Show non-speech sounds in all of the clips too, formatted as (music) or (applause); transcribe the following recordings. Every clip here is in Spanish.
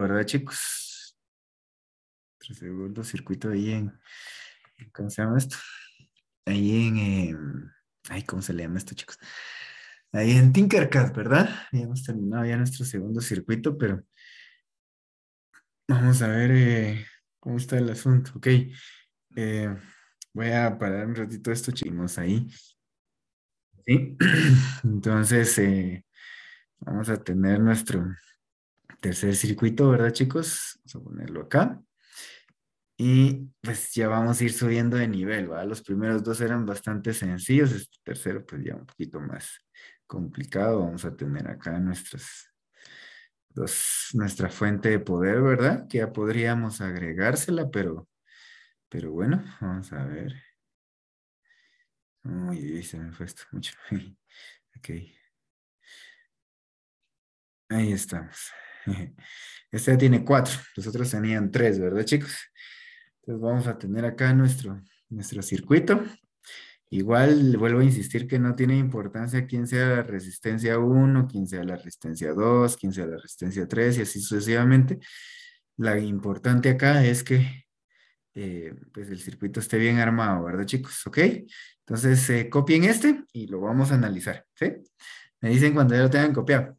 ¿verdad, chicos? Nuestro segundo circuito ahí en. ¿Cómo se llama esto? Ahí en. Em, ay, ¿cómo se le llama esto, chicos? Ahí en Tinkercad, ¿verdad? Ya hemos terminado ya nuestro segundo circuito, pero. Vamos a ver eh, cómo está el asunto, ok. Eh, voy a parar un ratito esto, chicos, ahí. ¿Sí? (clears throat) Entonces, eh, vamos a tener nuestro tercer circuito, ¿verdad, chicos? Vamos a ponerlo acá. Y pues ya vamos a ir subiendo de nivel, ¿va? Los primeros dos eran bastante sencillos, este tercero pues ya un poquito más complicado. Vamos a tener acá nuestras, dos, nuestra fuente de poder, ¿verdad? Que ya podríamos agregársela, pero, pero bueno, vamos a ver. Uy, se me fue esto mucho. (laughs) ok. Ahí estamos. (laughs) Este tiene cuatro, los otros tenían tres, ¿verdad, chicos? Entonces vamos a tener acá nuestro, nuestro circuito. Igual vuelvo a insistir que no tiene importancia quién sea la resistencia 1, quién sea la resistencia 2, quién sea la resistencia 3 y así sucesivamente. La importante acá es que eh, pues el circuito esté bien armado, ¿verdad chicos? ¿Ok? Entonces eh, copien este y lo vamos a analizar, Me dicen cuando ya lo tengan copiado.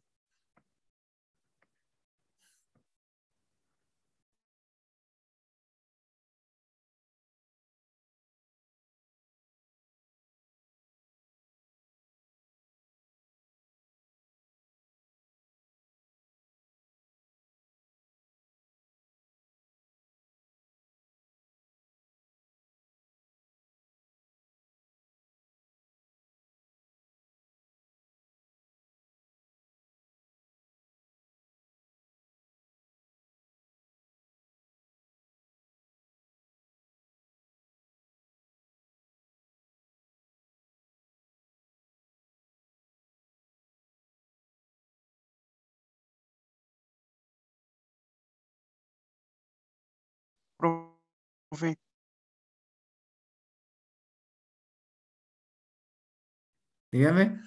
Dígame.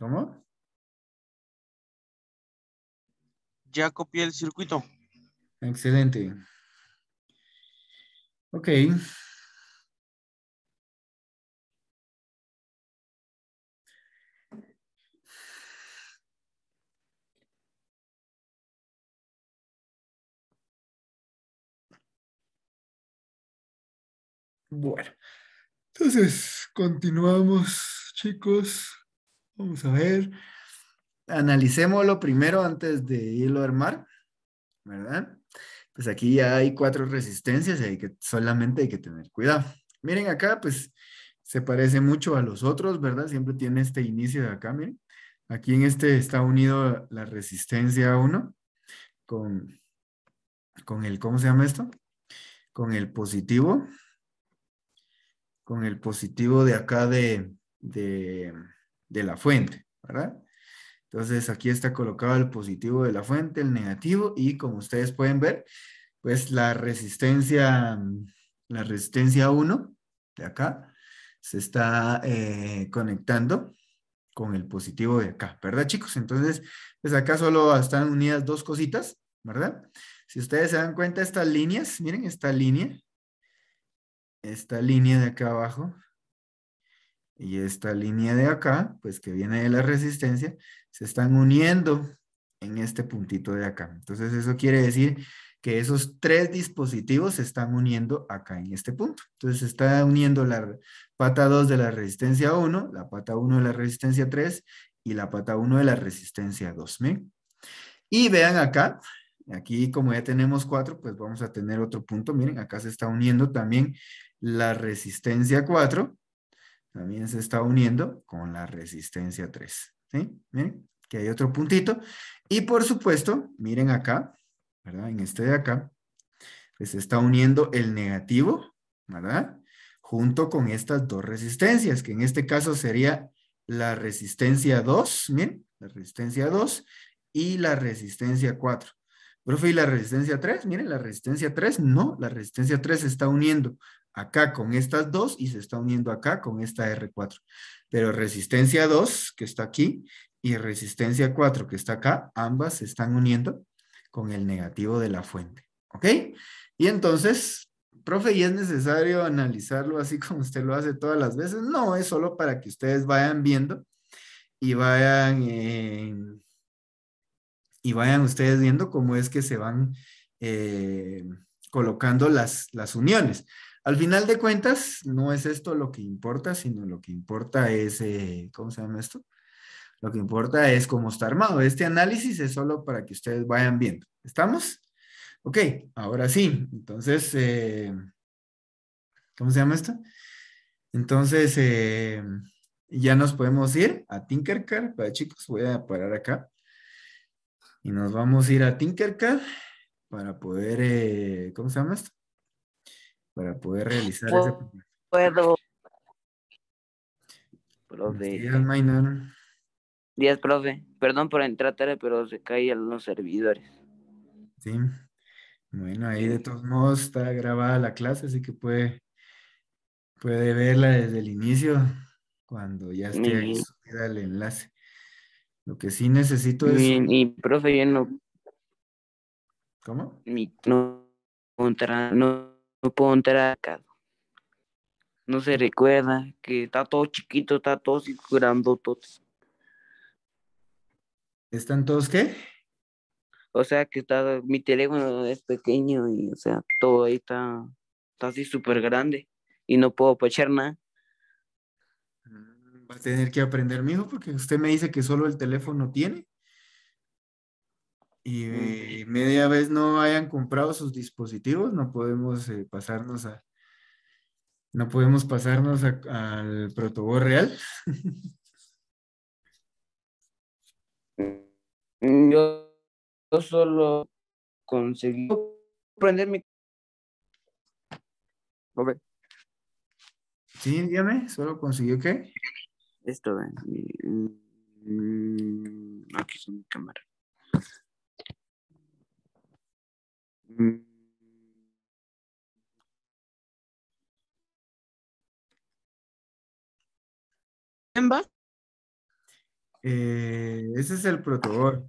¿Cómo? Ya copié el circuito. Excelente. Ok. Bueno, entonces continuamos, chicos. Vamos a ver. Analicémoslo primero antes de irlo a armar, ¿verdad? Pues aquí ya hay cuatro resistencias y hay que, solamente hay que tener cuidado. Miren acá, pues se parece mucho a los otros, ¿verdad? Siempre tiene este inicio de acá, miren. Aquí en este está unido la resistencia 1 con, con el, ¿cómo se llama esto? Con el positivo, con el positivo de acá de, la fuente, ¿verdad? Entonces aquí está colocado el positivo de la fuente, el negativo y como ustedes pueden ver, pues la resistencia, la resistencia 1 de acá se está eh, conectando con el positivo de acá, ¿verdad chicos? Entonces, pues acá solo están unidas dos cositas, ¿verdad? Si ustedes se dan cuenta, estas líneas, miren esta línea, esta línea de acá abajo y esta línea de acá, pues que viene de la resistencia, se están uniendo en este puntito de acá. Entonces eso quiere decir que esos tres dispositivos se están uniendo acá en este punto. Entonces se está uniendo la pata 2 de la resistencia 1, la pata 1 de la resistencia 3 y la pata 1 de la resistencia 2. ¿me? Y vean acá, Aquí como ya tenemos cuatro, pues vamos a tener otro punto. Miren, acá se está uniendo también la resistencia 4. También se está uniendo con la resistencia 3. ¿Sí? Miren, que hay otro puntito. Y por supuesto, miren acá, ¿verdad? En este de acá, pues se está uniendo el negativo, ¿verdad? Junto con estas dos resistencias, que en este caso sería la resistencia 2, miren, la resistencia 2 y la resistencia 4. Profe, ¿y la resistencia 3? Miren, la resistencia 3, no, la resistencia 3 se está uniendo acá con estas dos y se está uniendo acá con esta R4. Pero resistencia 2, que está aquí, y resistencia 4, que está acá, ambas se están uniendo con el negativo de la fuente. ¿Ok? Y entonces, profe, ¿y es necesario analizarlo así como usted lo hace todas las veces? No, es solo para que ustedes vayan viendo y vayan... en. Eh, y vayan ustedes viendo cómo es que se van eh, colocando las, las uniones. Al final de cuentas, no es esto lo que importa, sino lo que importa es, eh, ¿cómo se llama esto? Lo que importa es cómo está armado. Este análisis es solo para que ustedes vayan viendo. ¿Estamos? Ok, ahora sí. Entonces, eh, ¿cómo se llama esto? Entonces, ya nos podemos ir a Tinkercad. Para chicos, voy a parar acá. Y nos vamos a ir a Tinkercad para poder, eh, ¿cómo se llama esto? Para poder realizar ese ese Puedo. Profe. Días, profe. Perdón por entrar tarde, pero se caen los servidores. Sí. Bueno, ahí de todos modos está grabada la clase, así que puede, puede verla desde el inicio, cuando ya esté ahí el enlace. Lo que sí necesito es. Mi, profe ya no. ¿Cómo? Mi, no, no, no puedo entrar acá. No se recuerda que está todo chiquito, está todo todos ¿Están todos qué? O sea que está, mi teléfono es pequeño y o sea, todo ahí está, está así súper grande y no puedo echar nada va a tener que aprender, mijo, porque usted me dice que solo el teléfono tiene. Y eh, media vez no hayan comprado sus dispositivos, no podemos eh, pasarnos a. No podemos pasarnos al protobolo real. Mm, yo, solo conseguí prender mi. Sí, dígame, solo consiguió qué? Esto, ven. Mm, aquí mi cámara. Mm. Eh, ese es el protobor.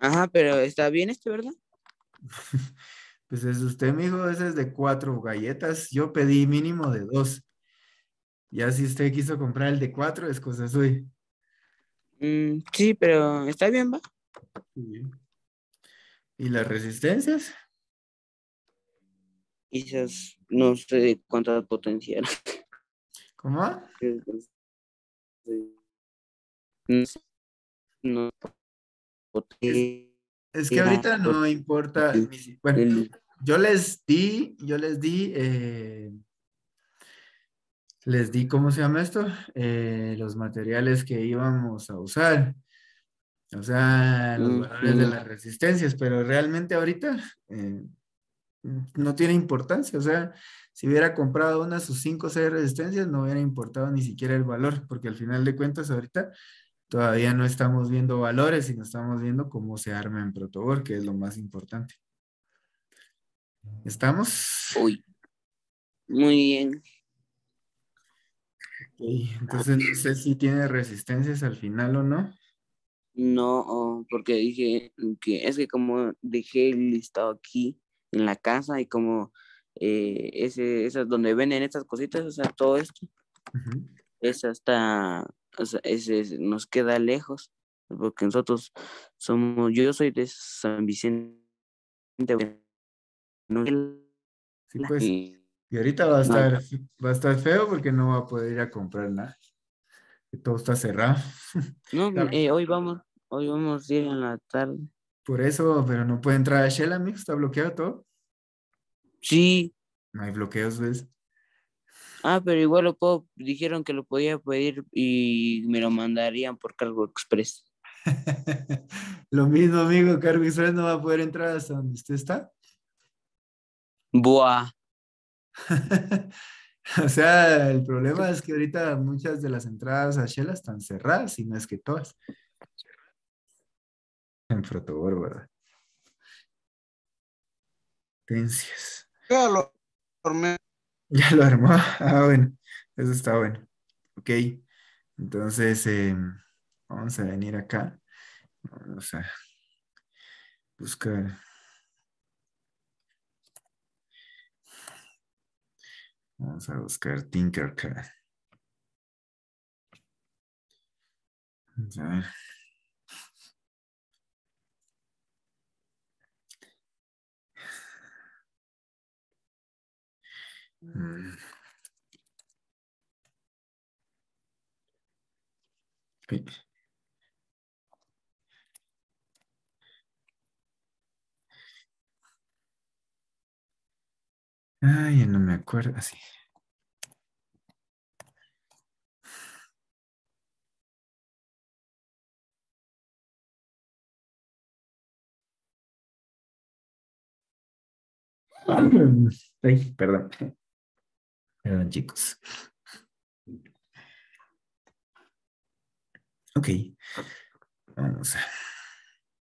Ajá, pero está bien este, ¿verdad? (laughs) pues es usted, mijo, ese es de cuatro galletas. Yo pedí mínimo de dos. Ya si usted quiso comprar el de cuatro, es cosa suya. Mm, sí, pero está bien, va. ¿Y las resistencias? Quizás no sé cuántas potencial. ¿Cómo? No, Es, que ahorita no importa. Bueno, yo les di, yo les di eh, les di, ¿cómo se llama esto? Eh, los materiales que íbamos a usar. O sea, los valores de las resistencias, pero realmente ahorita eh, no tiene importancia. O sea, si hubiera comprado una sus 5 o 6 resistencias, no hubiera importado ni siquiera el valor, porque al final de cuentas ahorita todavía no estamos viendo valores, sino estamos viendo cómo se arma en Protobor, que es lo más importante. ¿Estamos? Muy bien. Entonces no sé si tiene resistencias al final o no. No, oh, porque dije que es que como dejé el listado aquí en la casa y como eh, ese, esas donde venden estas cositas, o sea, todo esto, es hasta, o sea, ese nos queda lejos, porque nosotros somos, yo soy de San Vicente, sí, pues. Y ahorita va a estar, feo porque no va a poder ir a comprar nada. Todo está cerrado. (laughs) No, eh, hoy vamos, hoy vamos a ir en la tarde. Por eso, pero no puede entrar a Shell, amigo, está bloqueado todo. Sí. No hay bloqueos, ¿ves? Ah, pero igual lo puedo, dijeron que lo podía pedir y me lo mandarían por cargo express. (laughs) lo mismo, amigo, cargo express no va a poder entrar hasta donde usted está. Buah. (laughs) o sea, el problema es que ahorita muchas de las entradas a Shell están cerradas y no es que todas. En Frotobor, ¿verdad? Tencias. Ya lo armé. Ya lo armó. (laughs) Ah, bueno. Eso está bueno. Ok. Entonces, em, vamos a venir acá. Vamos a buscar Vamos a buscar Tinkercad. Vamos a ver. Mm. Ay, ah, no me acuerdo, así. (clears throat) perdón. Perdón, chicos. Ok. Vamos a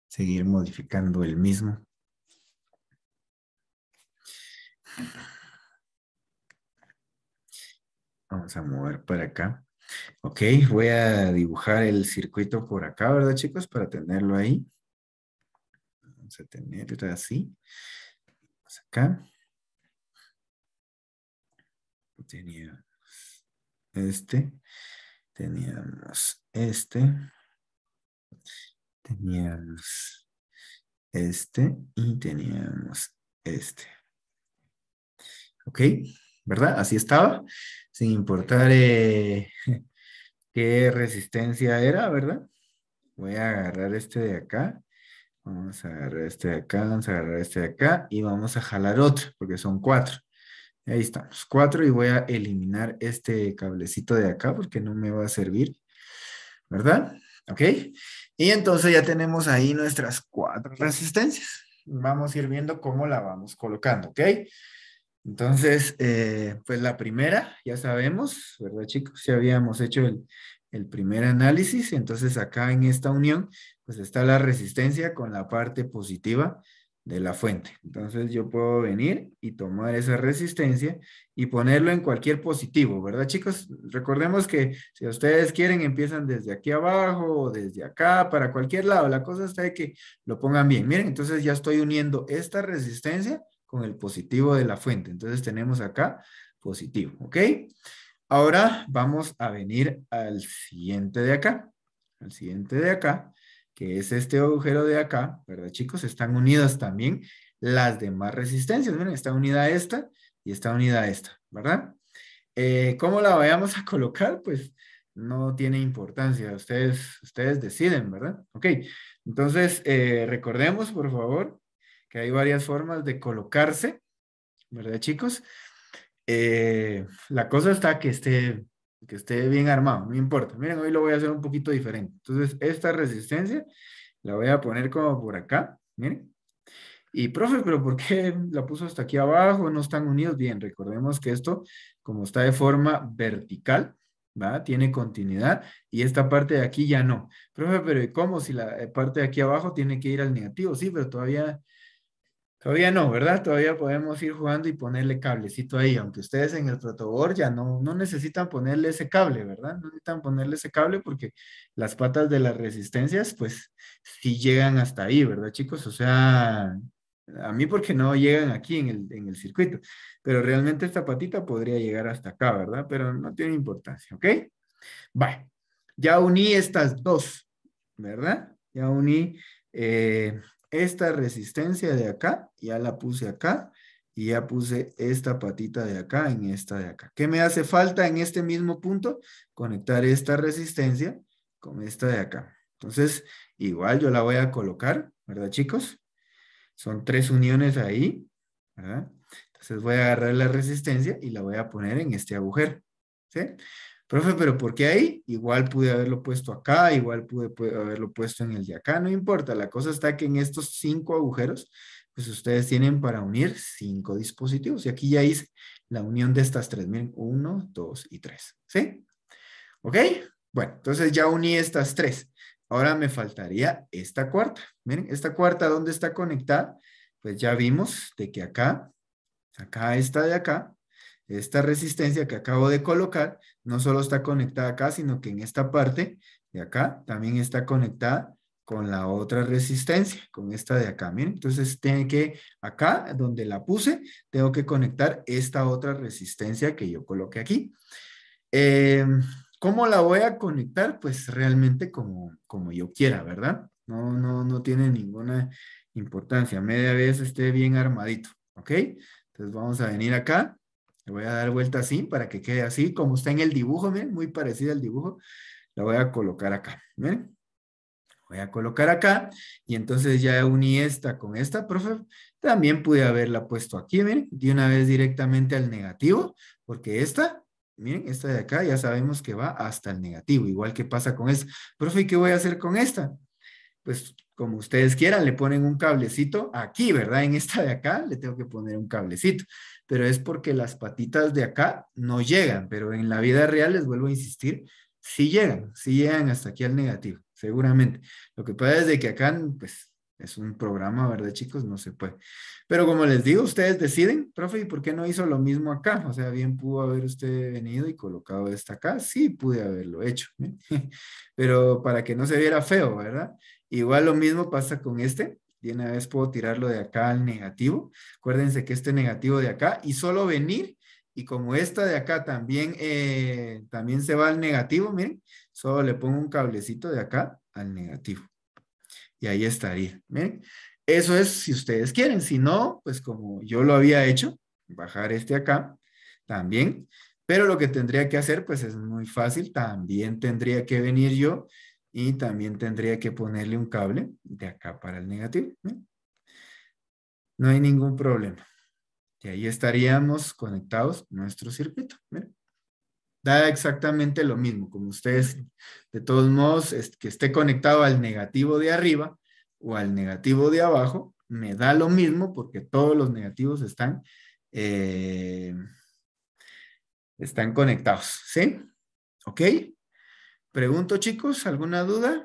seguir modificando el mismo. Vamos a mover para acá. Ok, voy a dibujar el circuito por acá, ¿verdad chicos? Para tenerlo ahí. Vamos a tenerlo así. acá. Tenía este. Teníamos este. Teníamos este y teníamos este. ¿Ok? ¿verdad? Así estaba, sin importar eh, (laughs) qué resistencia era, ¿verdad? Voy a agarrar este de acá, vamos a agarrar este de acá, vamos a agarrar este de acá y vamos a jalar otro, porque son cuatro. Ahí estamos, cuatro y voy a eliminar este cablecito de acá porque no me va a servir, ¿verdad? ¿Ok? Y entonces ya tenemos ahí nuestras cuatro resistencias. Vamos a ir viendo cómo la vamos colocando, ¿ok? Entonces, pues la primera, ya sabemos, ¿verdad chicos? Ya habíamos hecho el, el primer análisis, entonces acá en esta unión, pues está la resistencia con la parte positiva de la fuente. Entonces yo puedo venir y tomar esa resistencia y ponerlo en cualquier positivo, ¿verdad chicos? Recordemos que si ustedes quieren empiezan desde aquí abajo o desde acá, para cualquier lado. La cosa está de que lo pongan bien. Miren, entonces ya estoy uniendo esta resistencia con el positivo de la fuente. Entonces tenemos acá positivo, ¿ok? Ahora vamos a venir al siguiente de acá, al siguiente de acá, que es este agujero de acá, ¿verdad chicos? Están unidas también las demás resistencias, miren, está unida esta y está unida esta, ¿verdad? Eh, ¿Cómo la vayamos a colocar? Pues no tiene importancia, ustedes, ustedes deciden, ¿verdad? Ok, entonces eh, recordemos por favor que hay varias formas de colocarse, ¿verdad, chicos? Eh, la cosa está que esté, que esté bien armado, no importa. Miren, hoy lo voy a hacer un poquito diferente. Entonces, esta resistencia la voy a poner como por acá, miren. Y, profe, pero ¿por qué la puso hasta aquí abajo? No están unidos bien. Recordemos que esto, como está de forma vertical, ¿va? Tiene continuidad y esta parte de aquí ya no. Profe, pero ¿cómo si la parte de aquí abajo tiene que ir al negativo? Sí, pero todavía Todavía no, ¿verdad? Todavía podemos ir jugando y ponerle cablecito ahí, aunque ustedes en el protoboard ya no, no necesitan ponerle ese cable, ¿verdad? No necesitan ponerle ese cable porque las patas de las resistencias, pues, sí llegan hasta ahí, ¿verdad, chicos? O sea, a mí porque no llegan aquí en el, circuito, pero realmente esta patita podría llegar hasta acá, ¿verdad? Pero no tiene importancia, ¿ok? va ya uní estas dos, ¿verdad? Ya uní... Eh, esta resistencia de acá, ya la puse acá y ya puse esta patita de acá en esta de acá. ¿Qué me hace falta en este mismo punto? Conectar esta resistencia con esta de acá. Entonces, igual yo la voy a colocar, ¿verdad chicos? Son tres uniones ahí, ¿verdad? Entonces voy a agarrar la resistencia y la voy a poner en este agujero, ¿sí? profe, pero ¿por qué ahí? Igual pude haberlo puesto acá, igual pude, haberlo puesto en el de acá, no importa. La cosa está que en estos cinco agujeros, pues ustedes tienen para unir cinco dispositivos. Y aquí ya hice la unión de estas tres. Miren, uno, dos y tres. ¿Sí? ¿Ok? Bueno, entonces ya uní estas tres. Ahora me faltaría esta cuarta. Miren, esta cuarta, ¿dónde está conectada? Pues ya vimos de que acá, acá está de acá, esta resistencia que acabo de colocar no solo está conectada acá, sino que en esta parte de acá también está conectada con la otra resistencia, con esta de acá, miren. Entonces, tiene que, acá donde la puse, tengo que conectar esta otra resistencia que yo coloqué aquí. Eh, ¿Cómo la voy a conectar? Pues realmente como, como yo quiera, ¿verdad? No, no, no tiene ninguna importancia. Media vez esté bien armadito, ¿ok? Entonces, vamos a venir acá. Le voy a dar vuelta así para que quede así, como está en el dibujo, ¿ven? Muy parecido al dibujo. La voy a colocar acá, ¿ven? Voy a colocar acá y entonces ya uní esta con esta, profe. También pude haberla puesto aquí, miren, de una vez directamente al negativo, porque esta, miren, esta de acá ya sabemos que va hasta el negativo, igual que pasa con esta. Profe, ¿y ¿qué voy a hacer con esta? pues como ustedes quieran, le ponen un cablecito aquí, ¿verdad? En esta de acá le tengo que poner un cablecito, pero es porque las patitas de acá no llegan, pero en la vida real, les vuelvo a insistir, sí llegan, sí llegan hasta aquí al negativo, seguramente. Lo que pasa es de que acá, pues, es un programa, ¿verdad, chicos? No se puede. Pero como les digo, ustedes deciden, profe, ¿y por qué no hizo lo mismo acá? O sea, bien pudo haber usted venido y colocado esta acá, sí pude haberlo hecho, ¿eh? (laughs) pero para que no se viera feo, ¿verdad? Igual lo mismo pasa con este. y una vez puedo tirarlo de acá al negativo. Acuérdense que este negativo de acá y solo venir y como esta de acá también, eh, también se va al negativo, miren, solo le pongo un cablecito de acá al negativo. Y ahí estaría, miren. Eso es si ustedes quieren, si no, pues como yo lo había hecho, bajar este acá también, pero lo que tendría que hacer, pues es muy fácil, también tendría que venir yo y también tendría que ponerle un cable de acá para el negativo. No hay ningún problema. Y ahí estaríamos conectados nuestro circuito. Da exactamente lo mismo, como ustedes, de todos modos, que esté conectado al negativo de arriba o al negativo de abajo, me da lo mismo porque todos los negativos están, eh, están conectados, ¿sí? ¿Ok? Pregunto, chicos, ¿alguna duda?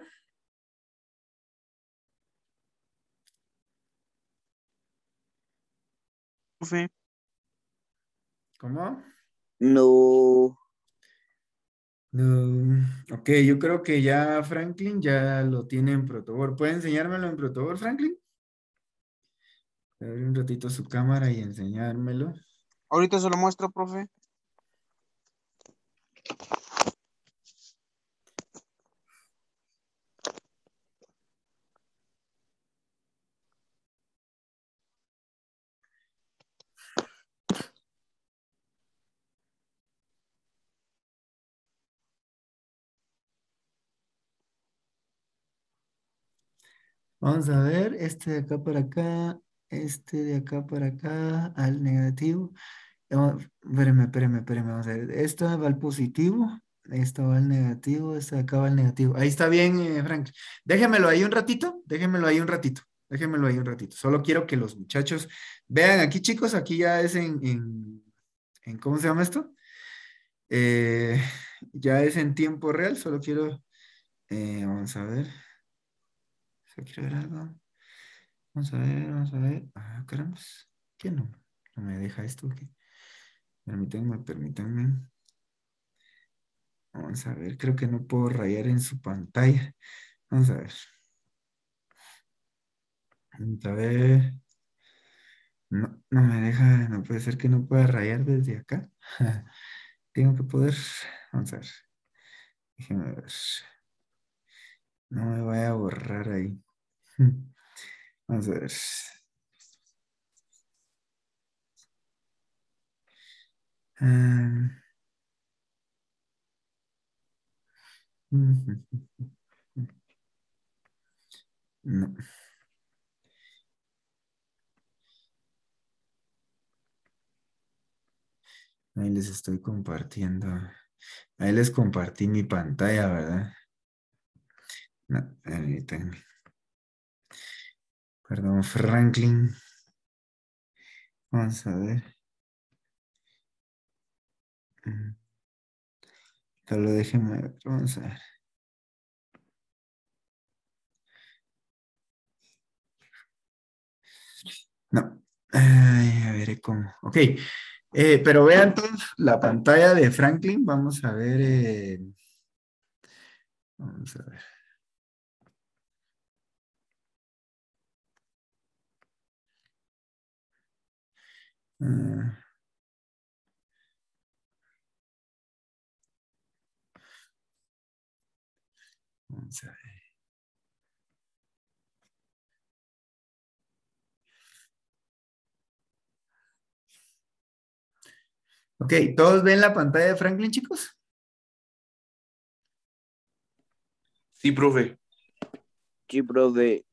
Profe. ¿Cómo? No. No. Ok, yo creo que ya Franklin ya lo tiene en Protobor. ¿Puede enseñármelo en Protobor, Franklin? Abrir un ratito su cámara y enseñármelo. Ahorita se lo muestro, profe. Vamos a ver, este de acá para acá, este de acá para acá, al negativo. Eh, espérenme, espérenme, espérenme, vamos a ver. esto va al positivo, Esto va al negativo, esto de acá va al negativo. Ahí está bien, eh, Frank. Déjemelo ahí un ratito, déjemelo ahí un ratito. déjemelo ahí un ratito. Solo quiero que los muchachos vean aquí, chicos. Aquí ya es en, ¿cómo se llama esto? Eh, ya es en tiempo real. Solo quiero, vamos a ver quiero ver algo. Vamos a ver, vamos a ver. Ah, ¿Qué no? No me deja esto. Permítanme, permítanme. Vamos a ver, creo que no puedo rayar en su pantalla. Vamos a ver. a ver. No, no me deja, no puede ser que no pueda rayar desde acá. (laughs) Tengo que poder. Vamos a ver. ver. No me voy a borrar ahí. Vamos (laughs) a ver. Ah. (laughs) No. Ahí les estoy compartiendo. Ahí les compartí mi pantalla, ¿verdad? No, Perdón, Franklin. Vamos a ver. Solo mm. déjenme ver. Vamos a ver. No. a ver cómo. Ok. Eh, pero vean todos la pantalla de Franklin. Vamos a ver. Eh, vamos a ver. Ok, ¿todos ven la pantalla de Franklin, chicos? Sí, profe. Sí, profe.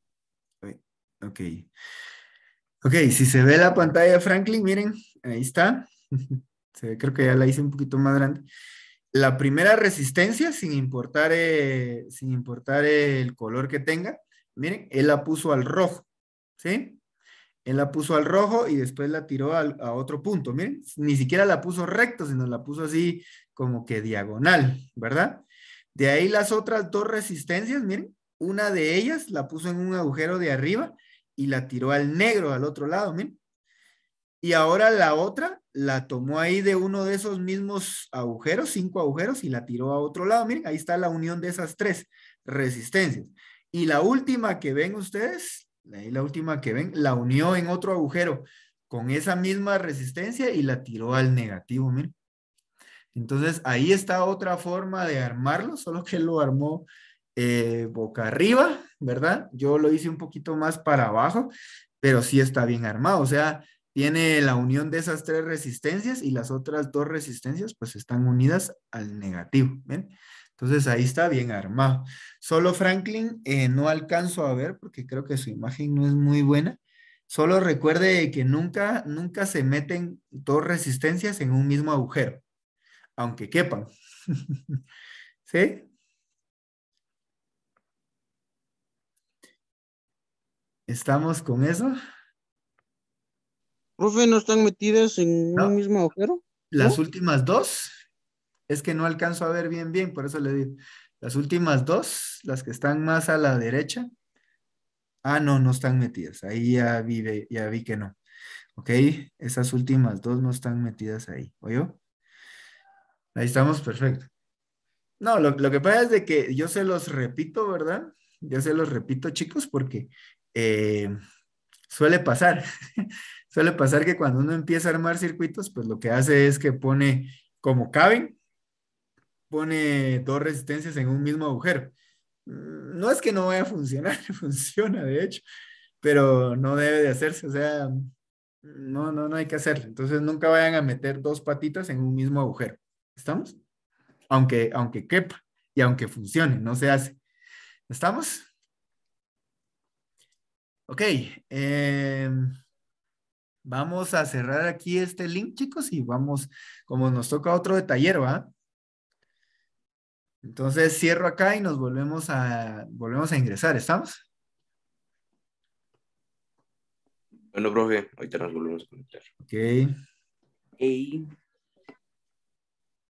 Ok. Ok, si se ve la pantalla de Franklin, miren, ahí está. (laughs) creo que ya la hice un poquito más grande. La primera resistencia, sin importar, eh, sin importar el color que tenga, miren, él la puso al rojo, ¿sí? Él la puso al rojo y después la tiró a otro punto, miren, ni siquiera la puso recto, sino la puso así como que diagonal, ¿verdad? De ahí las otras dos resistencias, miren, una de ellas la puso en un agujero de arriba y la tiró al negro al otro lado, miren. Y ahora la otra la tomó ahí de uno de esos mismos agujeros, cinco agujeros, y la tiró a otro lado. Miren, ahí está la unión de esas tres resistencias. Y la última que ven ustedes, ahí la última que ven, la unió en otro agujero con esa misma resistencia y la tiró al negativo, miren. Entonces, ahí está otra forma de armarlo, solo que lo armó eh, boca arriba, ¿verdad? Yo lo hice un poquito más para abajo, pero sí está bien armado, o sea, tiene la unión de esas tres resistencias y las otras dos resistencias pues están unidas al negativo, ¿ven? Entonces ahí está bien armado. Solo Franklin eh, no alcanzo a ver porque creo que su imagen no es muy buena. Solo recuerde que nunca, nunca se meten dos resistencias en un mismo agujero, aunque quepan. (laughs) ¿Sí? ¿Estamos con eso? Profe, ¿no están metidas en un mismo agujero? Las últimas dos, es que no alcanzo a ver bien, bien, por eso le digo. Las últimas dos, las que están más a la derecha, ah, no, no están metidas. Ahí ya vi, ya vi que no. Ok, esas últimas dos no están metidas ahí, yo? Ahí estamos, perfecto. No, lo, que pasa es de que yo se los repito, ¿verdad? Yo se los repito, chicos, porque eh, suele pasar, (laughs) suele pasar que cuando uno empieza a armar circuitos, pues lo que hace es que pone como caben, pone dos resistencias en un mismo agujero. Mm, no es que no vaya a funcionar, (laughs) funciona de hecho, pero no debe de hacerse, o sea, no, no, no hay que hacerlo. Entonces nunca vayan a meter dos patitas en un mismo agujero. ¿Estamos? Aunque, aunque quepa y aunque funcione, no se hace. ¿Estamos? Ok, eh, vamos a cerrar aquí este link, chicos, y vamos, como nos toca otro de taller, ¿va? Entonces cierro acá y nos volvemos a, volvemos a ingresar, ¿estamos? Bueno, profe, ahorita nos volvemos a conectar. Ok.